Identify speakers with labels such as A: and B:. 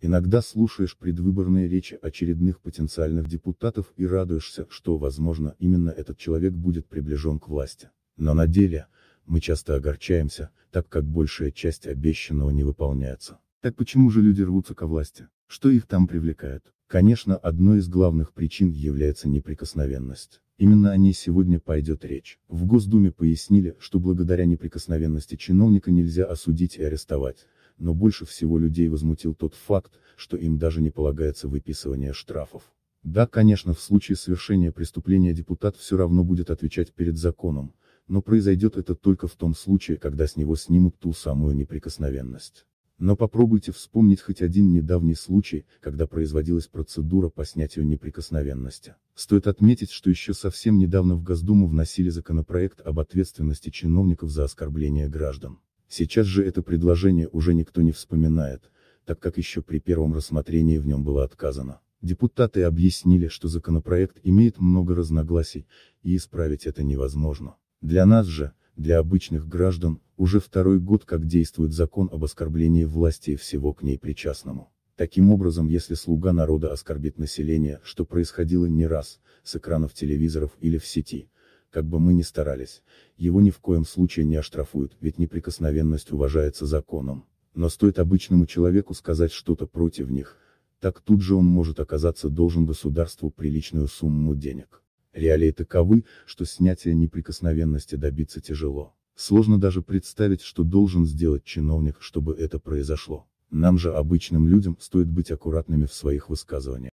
A: Иногда слушаешь предвыборные речи очередных потенциальных депутатов и радуешься, что, возможно, именно этот человек будет приближен к власти. Но на деле, мы часто огорчаемся, так как большая часть обещанного не выполняется. Так почему же люди рвутся ко власти? Что их там привлекает? Конечно, одной из главных причин является неприкосновенность. Именно о ней сегодня пойдет речь. В Госдуме пояснили, что благодаря неприкосновенности чиновника нельзя осудить и арестовать но больше всего людей возмутил тот факт, что им даже не полагается выписывание штрафов. Да, конечно, в случае совершения преступления депутат все равно будет отвечать перед законом, но произойдет это только в том случае, когда с него снимут ту самую неприкосновенность. Но попробуйте вспомнить хоть один недавний случай, когда производилась процедура по снятию неприкосновенности. Стоит отметить, что еще совсем недавно в Госдуму вносили законопроект об ответственности чиновников за оскорбление граждан. Сейчас же это предложение уже никто не вспоминает, так как еще при первом рассмотрении в нем было отказано. Депутаты объяснили, что законопроект имеет много разногласий, и исправить это невозможно. Для нас же, для обычных граждан, уже второй год как действует закон об оскорблении власти и всего к ней причастному. Таким образом, если слуга народа оскорбит население, что происходило не раз, с экранов телевизоров или в сети, как бы мы ни старались, его ни в коем случае не оштрафуют, ведь неприкосновенность уважается законом. Но стоит обычному человеку сказать что-то против них, так тут же он может оказаться должен государству приличную сумму денег. Реалии таковы, что снятие неприкосновенности добиться тяжело. Сложно даже представить, что должен сделать чиновник, чтобы это произошло. Нам же обычным людям стоит быть аккуратными в своих высказываниях.